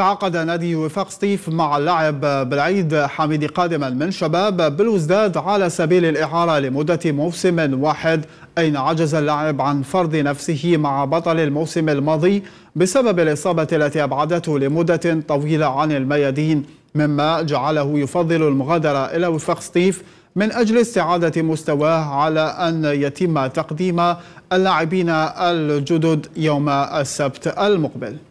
تعاقد نادي وفاق سطيف مع اللاعب بالعيد حميدي قادما من شباب بالوزداد على سبيل الإعارة لمدة موسم واحد أين عجز اللاعب عن فرض نفسه مع بطل الموسم الماضي بسبب الإصابة التي أبعدته لمدة طويلة عن الميادين مما جعله يفضل المغادرة إلى وفاق سطيف من أجل استعادة مستواه على أن يتم تقديم اللاعبين الجدد يوم السبت المقبل